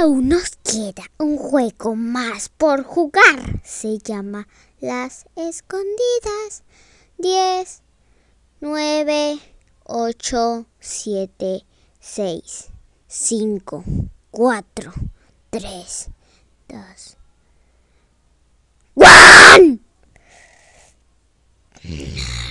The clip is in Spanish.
Aún nos queda un juego más por jugar. Se llama Las Escondidas. 10, 9, 8, 7, 6, 5, 4, 3, 2. 1.